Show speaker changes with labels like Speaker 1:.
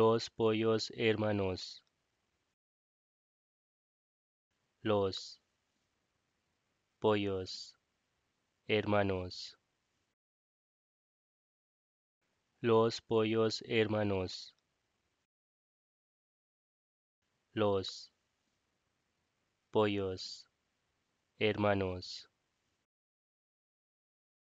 Speaker 1: Los pollos hermanos. Los pollos hermanos. Los pollos hermanos. Los pollos hermanos.